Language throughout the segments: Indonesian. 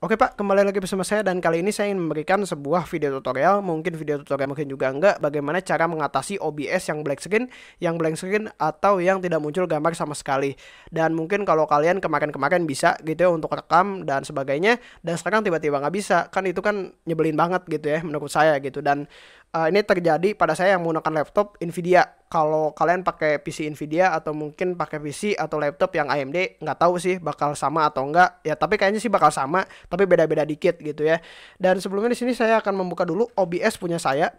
Oke Pak, kembali lagi bersama saya dan kali ini saya ingin memberikan sebuah video tutorial, mungkin video tutorial mungkin juga enggak, bagaimana cara mengatasi OBS yang black screen, yang blank screen atau yang tidak muncul gambar sama sekali. Dan mungkin kalau kalian kemarin-kemarin bisa gitu ya untuk rekam dan sebagainya, dan sekarang tiba-tiba nggak bisa, kan itu kan nyebelin banget gitu ya menurut saya gitu. Dan uh, ini terjadi pada saya yang menggunakan laptop Nvidia. Kalau kalian pakai PC Nvidia atau mungkin pakai PC atau laptop yang AMD, nggak tahu sih bakal sama atau enggak. Ya, tapi kayaknya sih bakal sama, tapi beda-beda dikit gitu ya. Dan sebelumnya di sini saya akan membuka dulu OBS punya saya.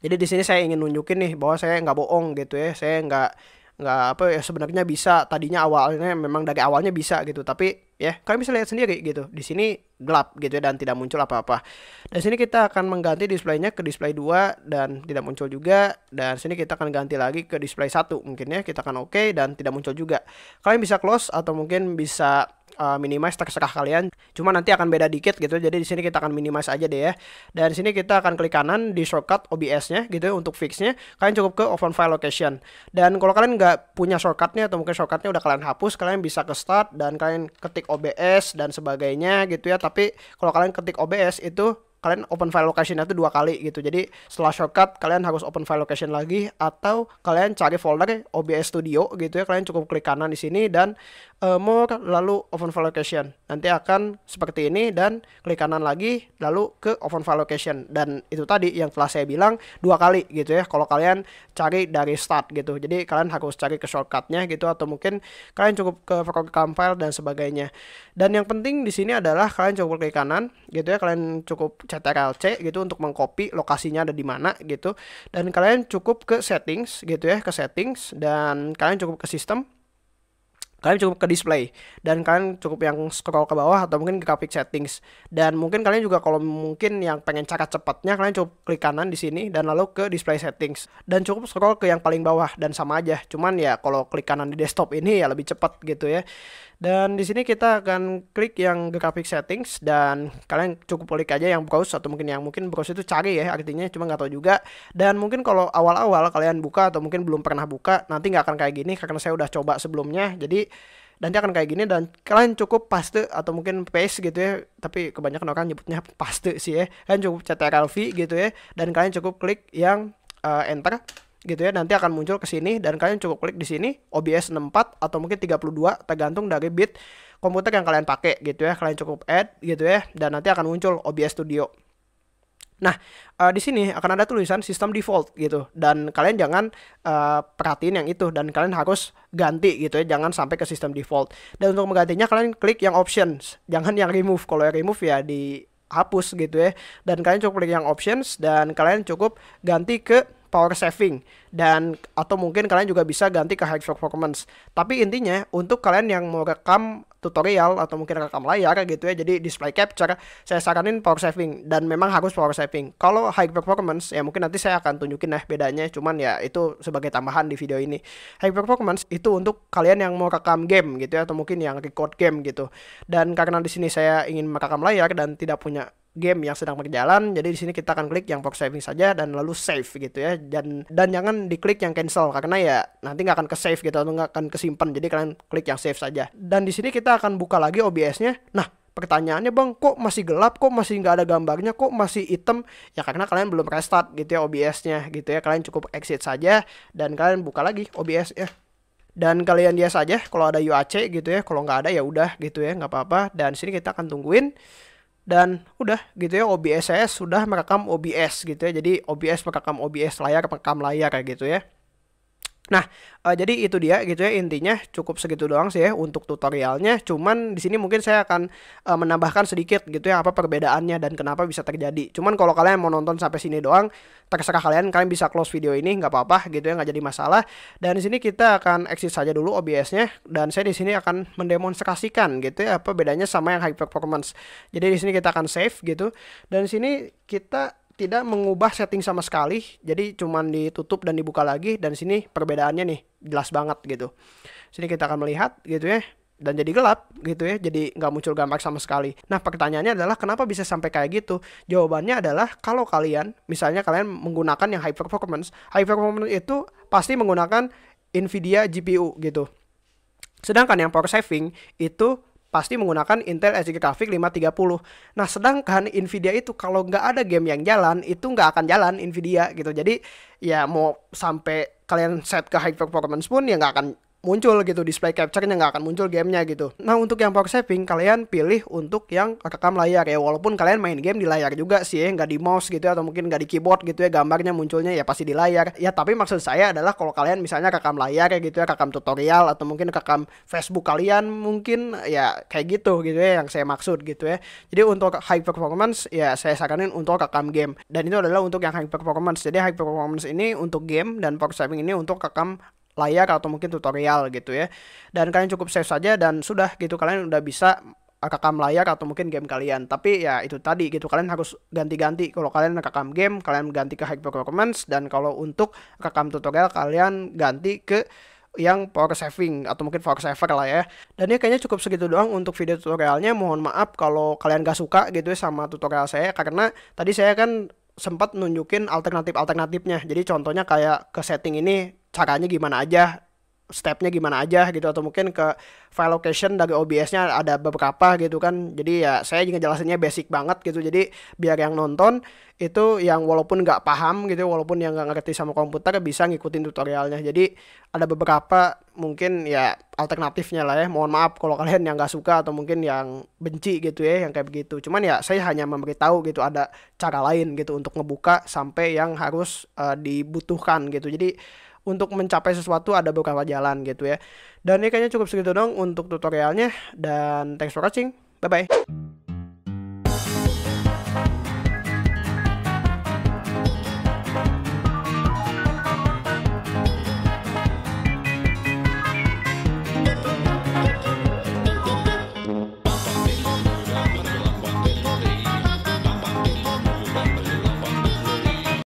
Jadi di sini saya ingin nunjukin nih bahwa saya nggak bohong gitu ya. Saya nggak nggak apa ya sebenarnya bisa tadinya awalnya memang dari awalnya bisa gitu tapi ya kalian bisa lihat sendiri gitu di sini gelap gitu ya dan tidak muncul apa-apa dan sini kita akan mengganti displaynya ke display 2 dan tidak muncul juga dan sini kita akan ganti lagi ke display satu mungkin ya kita akan oke okay dan tidak muncul juga kalian bisa close atau mungkin bisa uh, minimize terserah kalian. Cuma nanti akan beda dikit gitu. Jadi di sini kita akan minimize aja deh ya. Dan di sini kita akan klik kanan di shortcut OBS-nya gitu ya, untuk fix-nya. Kalian cukup ke open file location. Dan kalau kalian nggak punya shortcutnya atau mungkin shortcutnya udah kalian hapus, kalian bisa ke start dan kalian ketik OBS dan sebagainya gitu ya. Tapi kalau kalian ketik OBS itu kalian open file location itu dua kali gitu jadi setelah shortcut kalian harus open file location lagi atau kalian cari folder OBS Studio gitu ya kalian cukup klik kanan di sini dan uh, more lalu open file location nanti akan seperti ini dan klik kanan lagi lalu ke open file location dan itu tadi yang telah saya bilang dua kali gitu ya kalau kalian cari dari start gitu jadi kalian harus cari ke shortcutnya gitu atau mungkin kalian cukup ke program file dan sebagainya dan yang penting di sini adalah kalian cukup klik kanan gitu ya kalian cukup Ctrl C gitu untuk mengcopy lokasinya ada di mana gitu dan kalian cukup ke settings gitu ya ke settings dan kalian cukup ke sistem kalian cukup ke display dan kalian cukup yang scroll ke bawah atau mungkin ke graphic settings dan mungkin kalian juga kalau mungkin yang pengen cara cepatnya kalian cukup klik kanan di sini dan lalu ke display settings dan cukup scroll ke yang paling bawah dan sama aja cuman ya kalau klik kanan di desktop ini ya lebih cepat gitu ya dan di sini kita akan klik yang graphic settings dan kalian cukup klik aja yang browse atau mungkin yang mungkin browse itu cari ya artinya cuma nggak tahu juga dan mungkin kalau awal-awal kalian buka atau mungkin belum pernah buka nanti nggak akan kayak gini karena saya udah coba sebelumnya jadi nanti akan kayak gini dan kalian cukup paste atau mungkin paste gitu ya tapi kebanyakan orang nyebutnya paste sih ya kalian cukup ctrl v gitu ya dan kalian cukup klik yang uh, enter gitu ya nanti akan muncul ke sini dan kalian cukup klik di sini OBS 64 atau mungkin 32 tergantung dari bit komputer yang kalian pakai gitu ya kalian cukup add gitu ya dan nanti akan muncul OBS Studio Nah, uh, di sini akan ada tulisan sistem default gitu dan kalian jangan uh, perhatiin yang itu dan kalian harus ganti gitu ya, jangan sampai ke sistem default. Dan untuk menggantinya kalian klik yang options, jangan yang remove. Kalau yang remove ya dihapus gitu ya. Dan kalian cukup klik yang options dan kalian cukup ganti ke power saving dan atau mungkin kalian juga bisa ganti ke high performance. Tapi intinya untuk kalian yang mau rekam tutorial atau mungkin rekam layar gitu ya jadi display capture saya saranin power saving dan memang harus power saving kalau high performance ya mungkin nanti saya akan tunjukin nah bedanya cuman ya itu sebagai tambahan di video ini high performance itu untuk kalian yang mau rekam game gitu ya atau mungkin yang record game gitu dan karena di sini saya ingin merekam layar dan tidak punya game yang sedang berjalan. Jadi di sini kita akan klik yang box saving saja dan lalu save gitu ya. Dan dan jangan diklik yang cancel karena ya nanti nggak akan ke save gitu atau nggak akan kesimpan. Jadi kalian klik yang save saja. Dan di sini kita akan buka lagi OBS-nya. Nah, pertanyaannya bang kok masih gelap kok masih nggak ada gambarnya kok masih hitam ya karena kalian belum restart gitu ya OBS-nya gitu ya kalian cukup exit saja dan kalian buka lagi OBS ya dan kalian dia saja kalau ada UAC gitu ya kalau nggak ada ya udah gitu ya nggak apa-apa dan sini kita akan tungguin dan udah gitu ya OBS saya sudah merekam OBS gitu ya jadi OBS merekam OBS layar merekam layar kayak gitu ya Nah, uh, jadi itu dia gitu ya intinya cukup segitu doang sih ya untuk tutorialnya. Cuman di sini mungkin saya akan uh, menambahkan sedikit gitu ya apa perbedaannya dan kenapa bisa terjadi. Cuman kalau kalian mau nonton sampai sini doang, terserah kalian, kalian bisa close video ini nggak apa-apa gitu ya nggak jadi masalah. Dan di sini kita akan exit saja dulu OBS-nya dan saya di sini akan mendemonstrasikan gitu ya apa bedanya sama yang high performance. Jadi di sini kita akan save gitu dan di sini kita tidak mengubah setting sama sekali. Jadi cuman ditutup dan dibuka lagi dan sini perbedaannya nih jelas banget gitu. Sini kita akan melihat gitu ya dan jadi gelap gitu ya jadi nggak muncul gambar sama sekali nah pertanyaannya adalah kenapa bisa sampai kayak gitu jawabannya adalah kalau kalian misalnya kalian menggunakan yang high performance high performance itu pasti menggunakan Nvidia GPU gitu sedangkan yang power saving itu pasti menggunakan Intel SG Graphics 530. Nah, sedangkan Nvidia itu kalau nggak ada game yang jalan, itu nggak akan jalan Nvidia gitu. Jadi, ya mau sampai kalian set ke high performance pun ya nggak akan muncul gitu display capture-nya nggak akan muncul gamenya gitu. Nah untuk yang power saving kalian pilih untuk yang rekam layar ya walaupun kalian main game di layar juga sih ya nggak di mouse gitu ya atau mungkin nggak di keyboard gitu ya gambarnya munculnya ya pasti di layar ya tapi maksud saya adalah kalau kalian misalnya rekam layar ya gitu ya rekam tutorial atau mungkin rekam Facebook kalian mungkin ya kayak gitu gitu ya yang saya maksud gitu ya. Jadi untuk high performance ya saya saranin untuk rekam game dan itu adalah untuk yang high performance. Jadi high performance ini untuk game dan power saving ini untuk rekam layar atau mungkin tutorial gitu ya. Dan kalian cukup save saja dan sudah gitu kalian udah bisa rekam layar atau mungkin game kalian. Tapi ya itu tadi gitu kalian harus ganti-ganti. Kalau kalian rekam game, kalian ganti ke high performance dan kalau untuk rekam tutorial kalian ganti ke yang power saving atau mungkin power saver lah ya. Dan ya kayaknya cukup segitu doang untuk video tutorialnya. Mohon maaf kalau kalian gak suka gitu ya sama tutorial saya karena tadi saya kan sempat nunjukin alternatif-alternatifnya. Jadi contohnya kayak ke setting ini caranya gimana aja stepnya gimana aja gitu atau mungkin ke file location dari OBS-nya ada beberapa gitu kan jadi ya saya jelasinnya basic banget gitu jadi biar yang nonton itu yang walaupun nggak paham gitu walaupun yang nggak ngerti sama komputer bisa ngikutin tutorialnya jadi ada beberapa mungkin ya alternatifnya lah ya mohon maaf kalau kalian yang nggak suka atau mungkin yang benci gitu ya yang kayak begitu cuman ya saya hanya memberitahu gitu ada cara lain gitu untuk ngebuka sampai yang harus uh, dibutuhkan gitu jadi untuk mencapai sesuatu ada beberapa jalan gitu ya. Dan ini kayaknya cukup segitu dong untuk tutorialnya dan thanks for watching. Bye bye.